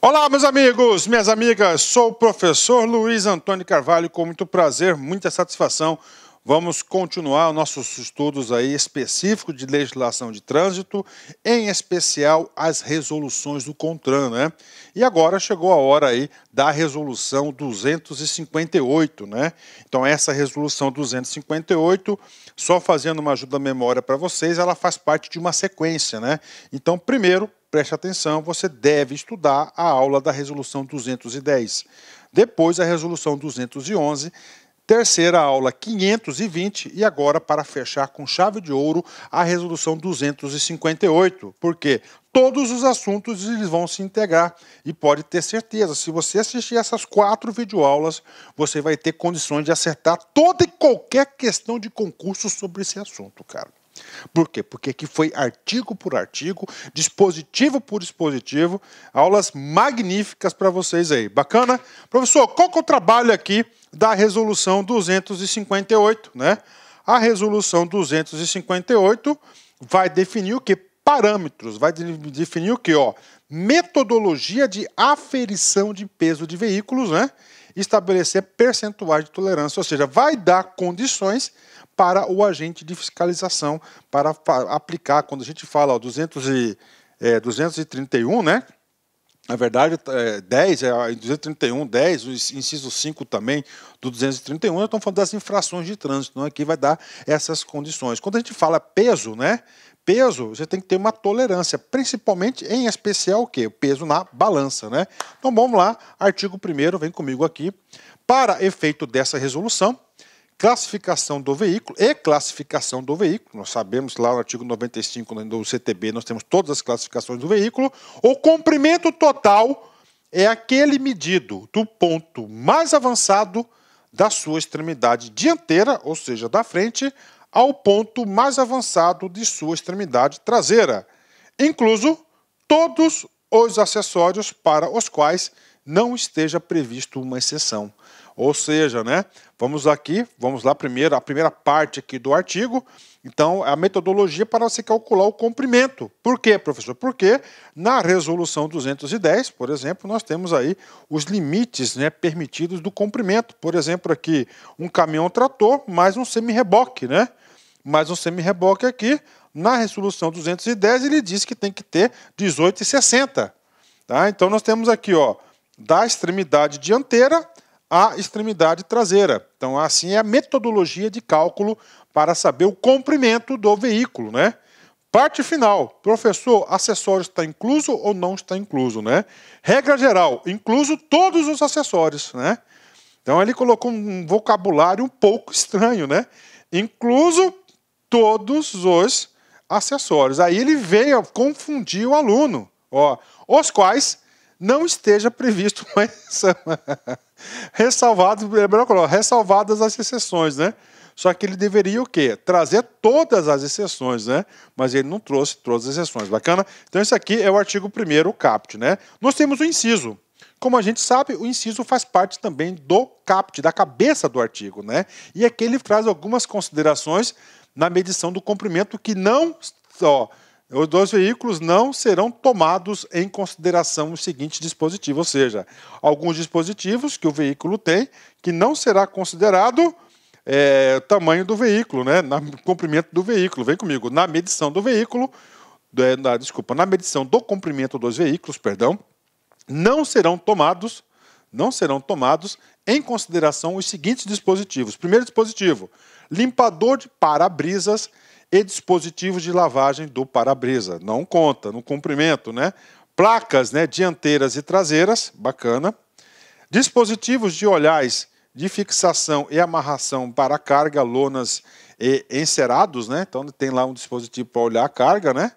Olá, meus amigos, minhas amigas, sou o professor Luiz Antônio Carvalho, com muito prazer, muita satisfação. Vamos continuar nossos estudos aí específicos de legislação de trânsito, em especial as resoluções do CONTRAN, né? E agora chegou a hora aí da resolução 258, né? Então essa resolução 258, só fazendo uma ajuda à memória para vocês, ela faz parte de uma sequência, né? Então, primeiro, preste atenção, você deve estudar a aula da resolução 210. Depois a resolução 211, terceira aula 520 e agora para fechar com chave de ouro a resolução 258. Porque todos os assuntos eles vão se integrar e pode ter certeza, se você assistir essas quatro videoaulas, você vai ter condições de acertar toda e qualquer questão de concurso sobre esse assunto, cara. Por quê? Porque aqui foi artigo por artigo, dispositivo por dispositivo, aulas magníficas para vocês aí. Bacana? Professor, qual que é o trabalho aqui da resolução 258, né? A resolução 258 vai definir o que? Parâmetros, vai definir o que? Ó, metodologia de aferição de peso de veículos, né? estabelecer percentuais de tolerância, ou seja, vai dar condições para o agente de fiscalização para aplicar. Quando a gente fala ó, 200 e, é, 231, né? Na verdade, é, 10, é, 231, 10, o inciso 5 também do 231, estão estamos falando das infrações de trânsito, então aqui é? vai dar essas condições. Quando a gente fala peso, né? peso, você tem que ter uma tolerância, principalmente em especial o quê? O peso na balança, né? Então vamos lá, artigo 1 vem comigo aqui. Para efeito dessa resolução, classificação do veículo e classificação do veículo. Nós sabemos lá no artigo 95 né, do CTB, nós temos todas as classificações do veículo. O comprimento total é aquele medido do ponto mais avançado da sua extremidade dianteira, ou seja, da frente, ao ponto mais avançado de sua extremidade traseira, incluso todos os acessórios para os quais não esteja previsto uma exceção. Ou seja, né? Vamos aqui, vamos lá primeiro, a primeira parte aqui do artigo. Então, a metodologia para se calcular o comprimento. Por quê, professor? Porque na resolução 210, por exemplo, nós temos aí os limites né, permitidos do comprimento. Por exemplo, aqui um caminhão trator mais um semi-reboque, né? mais um semi-reboque aqui, na resolução 210, ele diz que tem que ter 18,60. Tá? Então nós temos aqui, ó, da extremidade dianteira à extremidade traseira. Então assim é a metodologia de cálculo para saber o comprimento do veículo, né? Parte final, professor, acessório está incluso ou não está incluso, né? Regra geral, incluso todos os acessórios, né? Então ele colocou um vocabulário um pouco estranho, né? Incluso todos os acessórios. Aí ele veio confundir o aluno, ó, os quais não esteja previsto uma exceção. Ressalvado, é ressalvadas as exceções, né? Só que ele deveria o quê? Trazer todas as exceções, né? Mas ele não trouxe todas as exceções. Bacana? Então, isso aqui é o artigo 1 o CAPT, né? Nós temos o inciso. Como a gente sabe, o inciso faz parte também do CAPT, da cabeça do artigo, né? E aqui ele traz algumas considerações na medição do comprimento que não ó, os dois veículos não serão tomados em consideração o seguinte dispositivo, ou seja, alguns dispositivos que o veículo tem que não será considerado é, o tamanho do veículo, né, na, comprimento do veículo. Vem comigo, na medição do veículo, é, na, desculpa, na medição do comprimento dos veículos, perdão, não serão tomados não serão tomados em consideração os seguintes dispositivos. Primeiro dispositivo: limpador de para-brisas e dispositivos de lavagem do para-brisa. Não conta no comprimento, né? Placas, né, dianteiras e traseiras, bacana. Dispositivos de olhais de fixação e amarração para carga, lonas e encerados, né? Então tem lá um dispositivo para olhar a carga, né?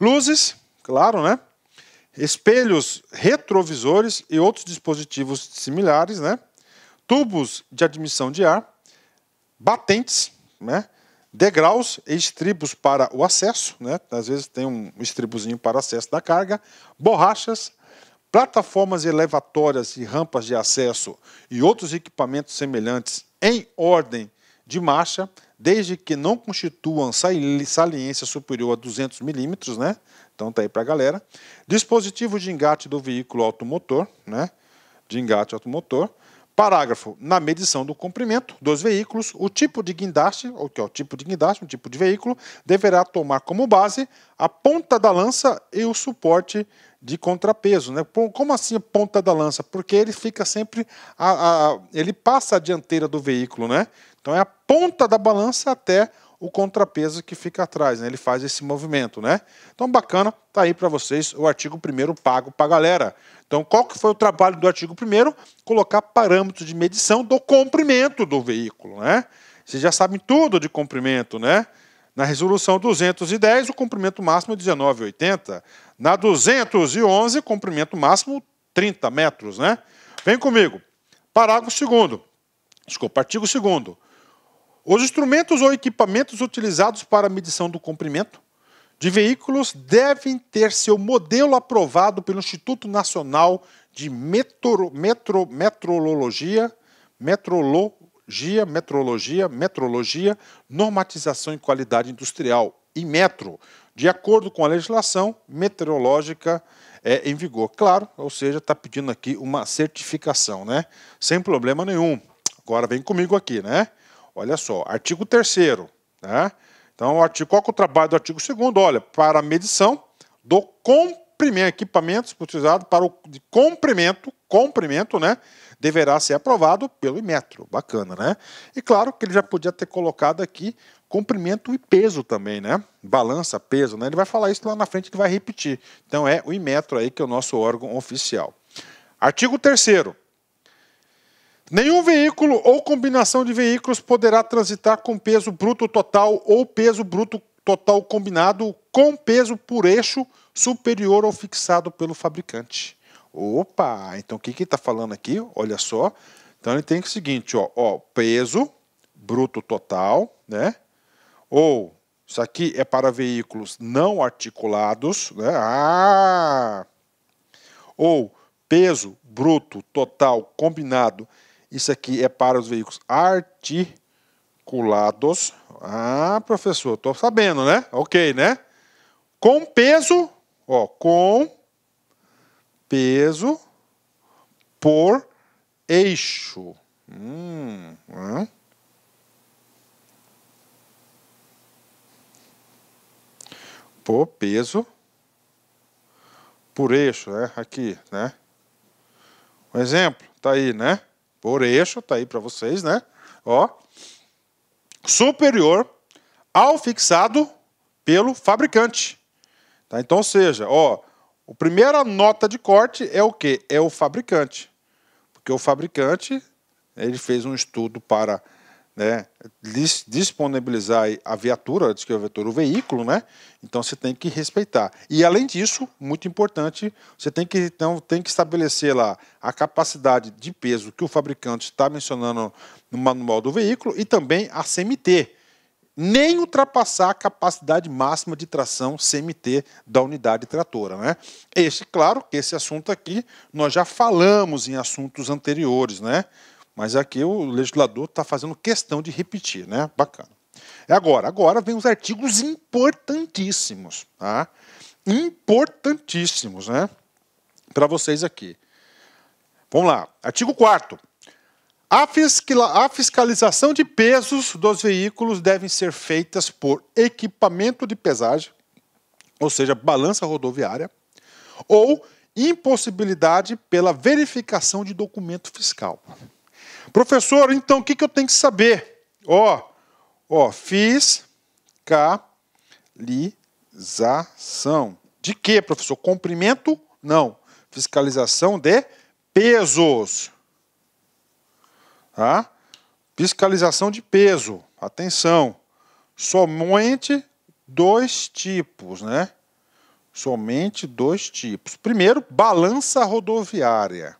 Luzes, claro, né? espelhos retrovisores e outros dispositivos similares, né? tubos de admissão de ar, batentes, né? degraus e estribos para o acesso, né? às vezes tem um estribozinho para acesso da carga, borrachas, plataformas elevatórias e rampas de acesso e outros equipamentos semelhantes em ordem de marcha, desde que não constituam saliência superior a 200 milímetros, né? Então tá aí para a galera. Dispositivo de engate do veículo automotor, né? De engate automotor. Parágrafo. Na medição do comprimento dos veículos, o tipo de guindaste, ou que é o tipo de guindaste, o tipo de veículo, deverá tomar como base a ponta da lança e o suporte de contrapeso. Né? Como assim a ponta da lança? Porque ele fica sempre. A, a, ele passa a dianteira do veículo, né? Então é a ponta da balança até o contrapeso que fica atrás, né? ele faz esse movimento, né? Então bacana, tá aí para vocês o artigo primeiro pago para galera. Então qual que foi o trabalho do artigo primeiro? Colocar parâmetros de medição do comprimento do veículo, né? Vocês já sabem tudo de comprimento, né? Na resolução 210, o comprimento máximo é 19,80. Na 211, comprimento máximo 30 metros, né? Vem comigo. Parágrafo 2 Desculpa, artigo 2 os instrumentos ou equipamentos utilizados para medição do comprimento de veículos devem ter seu modelo aprovado pelo Instituto Nacional de Metro, Metro, Metrologia, Metrologia, Metrologia, Metrologia, Normatização e Qualidade Industrial, e metro, de acordo com a legislação meteorológica é, em vigor. Claro, ou seja, está pedindo aqui uma certificação, né? Sem problema nenhum. Agora vem comigo aqui, né? Olha só, artigo 3 né? Então, artigo, qual é o trabalho do artigo 2 Olha, para medição do comprimento, equipamentos utilizados para o comprimento, comprimento, né? Deverá ser aprovado pelo metro. Bacana, né? E claro que ele já podia ter colocado aqui comprimento e peso também, né? Balança, peso, né? Ele vai falar isso lá na frente que vai repetir. Então é o Imetro aí que é o nosso órgão oficial. Artigo 3 Nenhum veículo ou combinação de veículos poderá transitar com peso bruto total ou peso bruto total combinado com peso por eixo superior ao fixado pelo fabricante. Opa, então o que está falando aqui? Olha só. Então ele tem o seguinte, ó, ó, peso bruto total, né? Ou isso aqui é para veículos não articulados, né? Ah! Ou peso bruto total combinado isso aqui é para os veículos articulados. Ah, professor, estou sabendo, né? Ok, né? Com peso, ó, com peso por eixo. Hum, hum. Por peso por eixo, é Aqui, né? Um exemplo, tá aí, né? por eixo, tá aí para vocês, né? Ó, superior ao fixado pelo fabricante. Tá? Então, ou seja, ó, a primeira nota de corte é o que? É o fabricante. Porque o fabricante ele fez um estudo para né, disponibilizar a viatura, diz que é a viatura, o veículo, né? Então você tem que respeitar. E além disso, muito importante, você tem que então tem que estabelecer lá a capacidade de peso que o fabricante está mencionando no manual do veículo e também a CMT, nem ultrapassar a capacidade máxima de tração CMT da unidade tratora. Né? Este, claro, que esse assunto aqui nós já falamos em assuntos anteriores, né? Mas aqui o legislador está fazendo questão de repetir, né? Bacana. É agora. Agora vem os artigos importantíssimos, tá? Importantíssimos, né? Para vocês aqui. Vamos lá. Artigo 4 a fiscalização de pesos dos veículos devem ser feitas por equipamento de pesagem, ou seja, balança rodoviária, ou impossibilidade pela verificação de documento fiscal. Professor, então o que, que eu tenho que saber? Ó, ó, fiscalização. De que, professor? Comprimento? Não. Fiscalização de pesos. Tá? Fiscalização de peso. Atenção. Somente dois tipos, né? Somente dois tipos. Primeiro, balança rodoviária.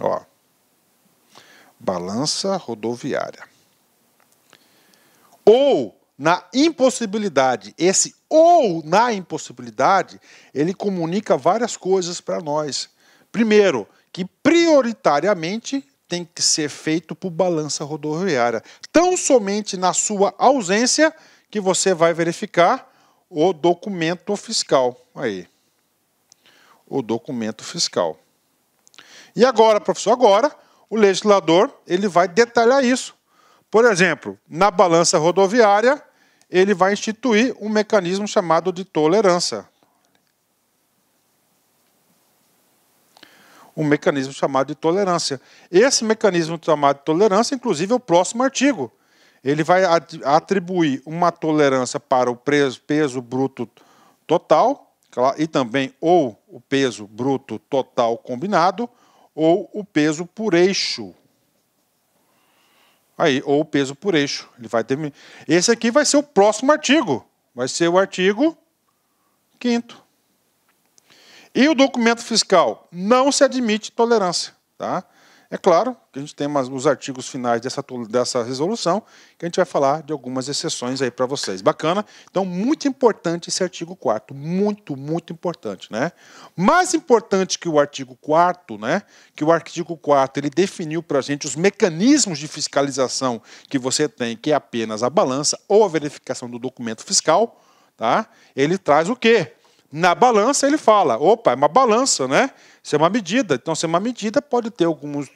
Ó, balança rodoviária. Ou na impossibilidade, esse ou na impossibilidade, ele comunica várias coisas para nós. Primeiro, que prioritariamente tem que ser feito por balança rodoviária. Tão somente na sua ausência que você vai verificar o documento fiscal. Aí. O documento fiscal. E agora, professor, agora o legislador ele vai detalhar isso. Por exemplo, na balança rodoviária, ele vai instituir um mecanismo chamado de tolerância. Um mecanismo chamado de tolerância. Esse mecanismo chamado de tolerância, inclusive, é o próximo artigo. Ele vai atribuir uma tolerância para o peso bruto total e também ou o peso bruto total combinado, ou o peso por eixo. Aí, ou o peso por eixo. Ele vai ter... Esse aqui vai ser o próximo artigo. Vai ser o artigo 5 E o documento fiscal não se admite tolerância, tá? É claro que a gente tem os artigos finais dessa, dessa resolução, que a gente vai falar de algumas exceções aí para vocês. Bacana? Então, muito importante esse artigo 4 Muito, muito importante, né? Mais importante que o artigo 4 né? Que o artigo 4 ele definiu para a gente os mecanismos de fiscalização que você tem, que é apenas a balança ou a verificação do documento fiscal, tá? Ele traz o quê? Na balança ele fala, opa, é uma balança, né? Isso é uma medida. Então, se é uma medida, pode ter alguns,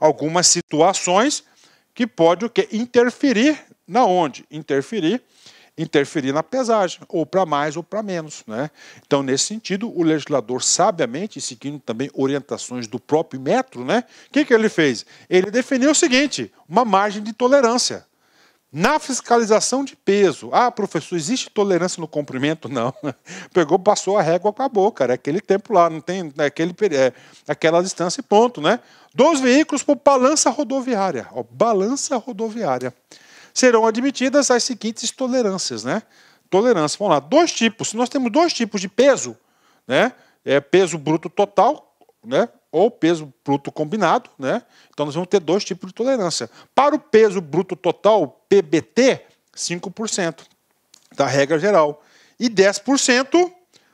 algumas situações que pode o quê? Interferir na onde? Interferir interferir na pesagem, ou para mais ou para menos. Né? Então, nesse sentido, o legislador, sabiamente, seguindo também orientações do próprio metro, né? o que, que ele fez? Ele definiu o seguinte: uma margem de tolerância. Na fiscalização de peso, ah, professor, existe tolerância no comprimento? Não. Pegou, passou a régua, acabou, cara. É aquele tempo lá, não tem é aquele, é, aquela distância e ponto, né? Dos veículos por balança rodoviária. Ó, balança rodoviária. Serão admitidas as seguintes tolerâncias, né? Tolerância, vamos lá. Dois tipos. Nós temos dois tipos de peso, né? É peso bruto total, né? ou peso bruto combinado, né? Então nós vamos ter dois tipos de tolerância. Para o peso bruto total, PBT, 5% da regra geral. E 10%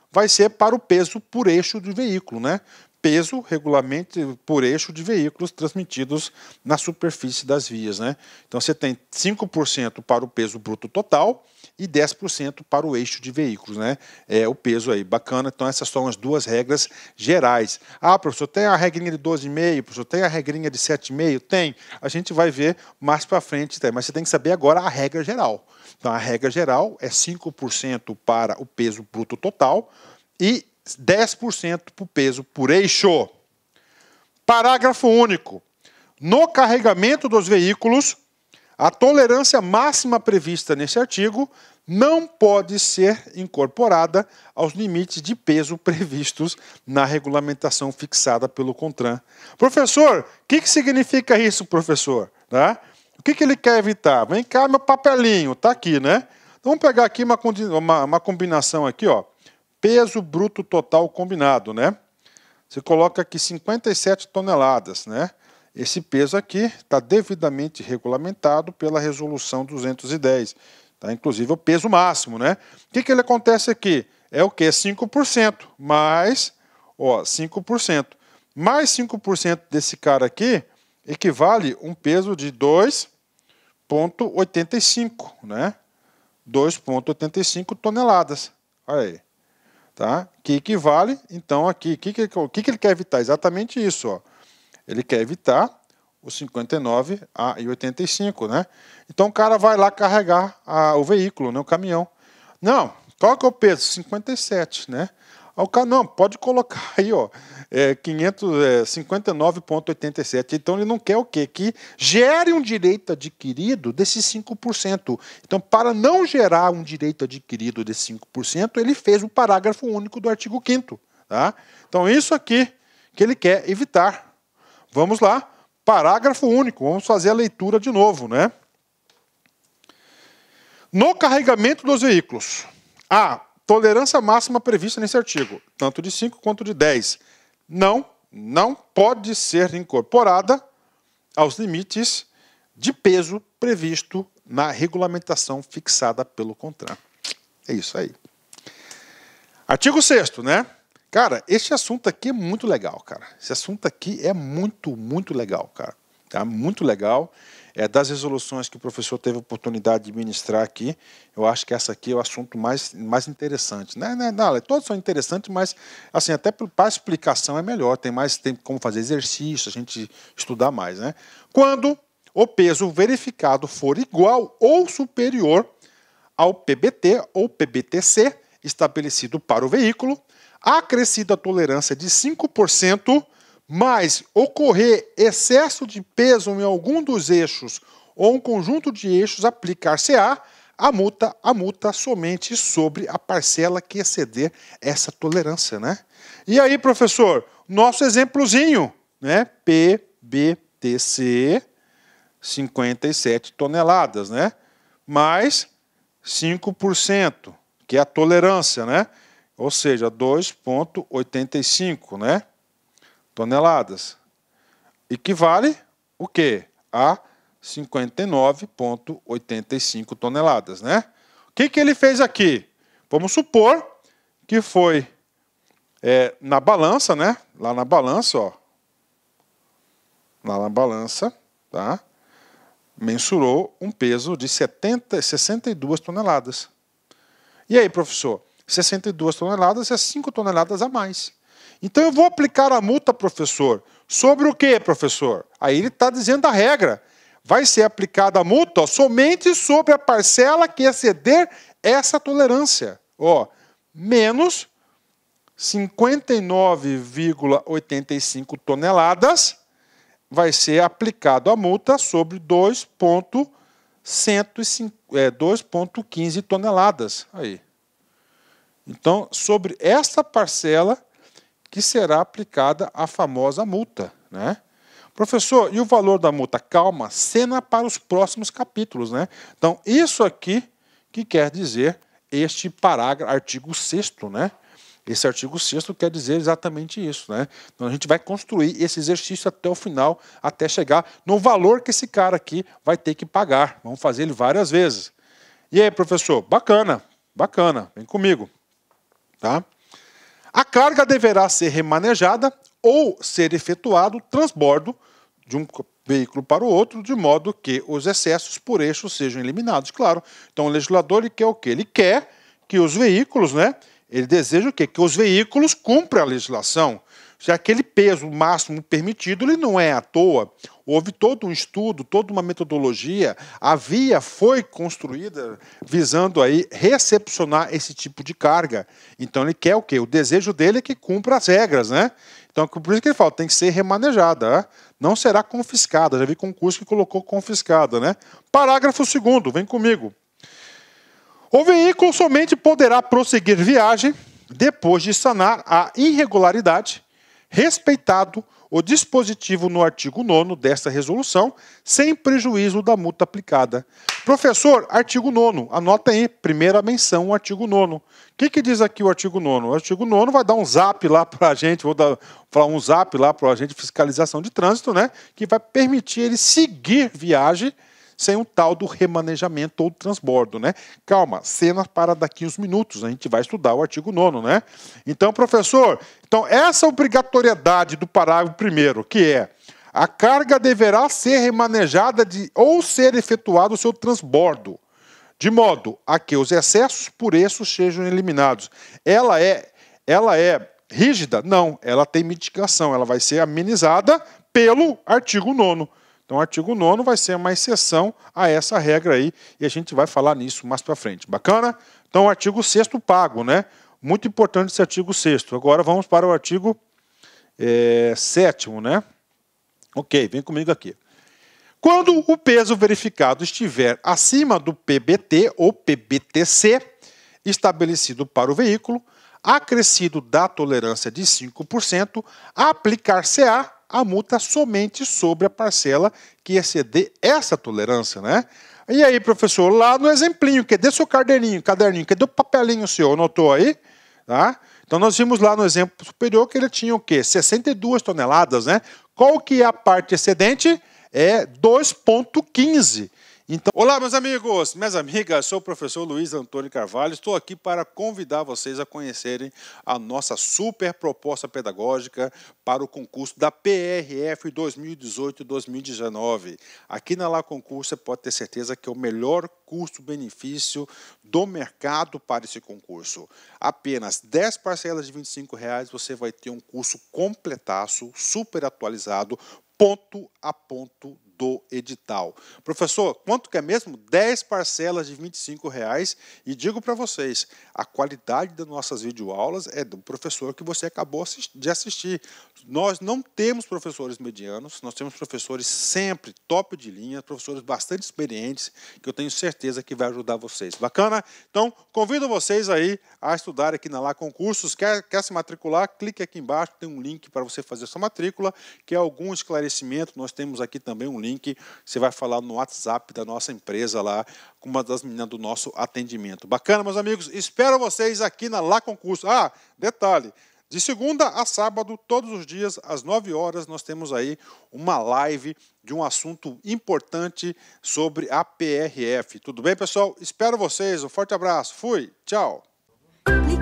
vai ser para o peso por eixo do veículo, né? peso regulamente por eixo de veículos transmitidos na superfície das vias. Né? Então você tem 5% para o peso bruto total e 10% para o eixo de veículos. Né? É o peso aí, bacana. Então essas são as duas regras gerais. Ah, professor, tem a regrinha de 12,5, professor, tem a regrinha de 7,5? Tem. A gente vai ver mais para frente, tem. mas você tem que saber agora a regra geral. Então a regra geral é 5% para o peso bruto total e 10% para o peso por eixo. Parágrafo único. No carregamento dos veículos, a tolerância máxima prevista nesse artigo não pode ser incorporada aos limites de peso previstos na regulamentação fixada pelo CONTRAN. Professor, o que, que significa isso, professor? Tá? O que, que ele quer evitar? Vem cá, meu papelinho, tá aqui, né? Então, vamos pegar aqui uma, uma, uma combinação aqui, ó peso bruto total combinado, né? Você coloca aqui 57 toneladas, né? Esse peso aqui está devidamente regulamentado pela resolução 210, tá? inclusive o peso máximo, né? O que, que ele acontece aqui? É o que? 5%, mais, ó, 5%. Mais 5% desse cara aqui equivale um peso de 2,85, né? 2,85 toneladas. Olha aí tá? que equivale, então, aqui, o que, que, que, que ele quer evitar? Exatamente isso. Ó. Ele quer evitar os 59 a, e 85, né? Então o cara vai lá carregar a, o veículo, né, o caminhão. Não, qual que é o peso? 57, né? O cara, não, pode colocar aí, ó, é, 559,87. É, então ele não quer o quê? Que gere um direito adquirido desses 5%. Então, para não gerar um direito adquirido desses 5%, ele fez o parágrafo único do artigo 5 tá? Então, isso aqui que ele quer evitar. Vamos lá, parágrafo único, vamos fazer a leitura de novo, né? No carregamento dos veículos, a tolerância máxima prevista nesse artigo, tanto de 5 quanto de 10, não, não pode ser incorporada aos limites de peso previsto na regulamentação fixada pelo contrato. É isso aí. Artigo 6 né? Cara, esse assunto aqui é muito legal, cara. Esse assunto aqui é muito, muito legal, cara. Tá muito legal é, das resoluções que o professor teve oportunidade de ministrar aqui, eu acho que essa aqui é o assunto mais, mais interessante. Né, né, não, todos são interessantes, mas assim, até para explicação é melhor, tem mais tempo como fazer exercício, a gente estudar mais. Né? Quando o peso verificado for igual ou superior ao PBT ou PBTC estabelecido para o veículo, acrescida a tolerância de 5% mas ocorrer excesso de peso em algum dos eixos ou um conjunto de eixos, aplicar-se-á a multa, a multa somente sobre a parcela que exceder essa tolerância, né? E aí, professor, nosso exemplozinho, né? PBTC 57 toneladas, né? Mais 5%, que é a tolerância, né? Ou seja, 2,85, né? toneladas, equivale o quê? A 59,85 toneladas, né? O que, que ele fez aqui? Vamos supor que foi é, na balança, né? Lá na balança, ó. Lá na balança, tá? Mensurou um peso de 70, 62 toneladas. E aí, professor? 62 toneladas é 5 toneladas a mais. Então eu vou aplicar a multa, professor. Sobre o que, professor? Aí ele está dizendo a regra. Vai ser aplicada a multa somente sobre a parcela que exceder essa tolerância. Ó, menos 59,85 toneladas vai ser aplicado a multa sobre 2,15 é, toneladas. Aí. Então, sobre essa parcela que será aplicada a famosa multa. Né? Professor, e o valor da multa? Calma, cena para os próximos capítulos. Né? Então, isso aqui que quer dizer este parágrafo, artigo 6 né? Esse artigo 6 quer dizer exatamente isso, né? Então a gente vai construir esse exercício até o final, até chegar no valor que esse cara aqui vai ter que pagar. Vamos fazer ele várias vezes. E aí, professor? Bacana, bacana, vem comigo, tá? A carga deverá ser remanejada ou ser efetuado transbordo de um veículo para o outro, de modo que os excessos por eixo sejam eliminados. Claro, então o legislador ele quer o quê? Ele quer que os veículos, né? Ele deseja o quê? Que os veículos cumpram a legislação já aquele peso máximo permitido ele não é à toa. Houve todo um estudo, toda uma metodologia, a via foi construída visando aí recepcionar esse tipo de carga. Então ele quer o quê? O desejo dele é que cumpra as regras, né? Então por isso que ele fala, tem que ser remanejada, né? não será confiscada. Já vi concurso que colocou confiscada, né? Parágrafo segundo, vem comigo. O veículo somente poderá prosseguir viagem depois de sanar a irregularidade respeitado o dispositivo no artigo 9 desta resolução, sem prejuízo da multa aplicada. Professor, artigo 9, anota aí, primeira menção, artigo 9. O que, que diz aqui o artigo 9? O artigo 9 vai dar um zap lá para a gente, vou dar falar um zap lá para o agente de fiscalização de trânsito, né? Que vai permitir ele seguir viagem sem o tal do remanejamento ou transbordo, né? Calma, cena para daqui uns minutos, a gente vai estudar o artigo 9, né? Então, professor, então essa obrigatoriedade do parágrafo primeiro, que é a carga deverá ser remanejada de, ou ser efetuado o seu transbordo, de modo a que os excessos por isso sejam eliminados. Ela é, ela é rígida? Não, ela tem mitigação, ela vai ser amenizada pelo artigo 9. Então, o artigo 9 vai ser uma exceção a essa regra aí, e a gente vai falar nisso mais para frente. Bacana? Então, o artigo 6 pago, né? Muito importante esse artigo 6. Agora vamos para o artigo é, 7, né? Ok, vem comigo aqui. Quando o peso verificado estiver acima do PBT ou PBTC estabelecido para o veículo, acrescido da tolerância de 5%, aplicar-se-á a multa somente sobre a parcela que exceder essa tolerância, né? E aí, professor, lá no exemplinho, cadê é seu caderninho, caderninho, cadê é o papelinho seu? Anotou aí? Tá? Então nós vimos lá no exemplo superior que ele tinha o quê? 62 toneladas, né? Qual que é a parte excedente? É 2.15. Então, olá, meus amigos, minhas amigas, sou o professor Luiz Antônio Carvalho. Estou aqui para convidar vocês a conhecerem a nossa super proposta pedagógica para o concurso da PRF 2018-2019. Aqui na Lá Concurso, você pode ter certeza que é o melhor custo-benefício do mercado para esse concurso. Apenas 10 parcelas de R$ 25 reais, você vai ter um curso completaço, super atualizado, ponto a ponto do edital. Professor, quanto que é mesmo? 10 parcelas de R$ reais e digo para vocês, a qualidade das nossas videoaulas é do professor que você acabou de assistir. Nós não temos professores medianos, nós temos professores sempre top de linha, professores bastante experientes, que eu tenho certeza que vai ajudar vocês. Bacana? Então, convido vocês aí a estudar aqui na Lá Concursos. Quer, quer se matricular? Clique aqui embaixo, tem um link para você fazer sua matrícula, quer é algum esclarecimento, nós temos aqui também um link link, você vai falar no WhatsApp da nossa empresa lá, com uma das meninas do nosso atendimento. Bacana, meus amigos? Espero vocês aqui na Lá Concurso. Ah, detalhe, de segunda a sábado, todos os dias, às 9 horas, nós temos aí uma live de um assunto importante sobre a PRF. Tudo bem, pessoal? Espero vocês. Um forte abraço. Fui. Tchau. Clique,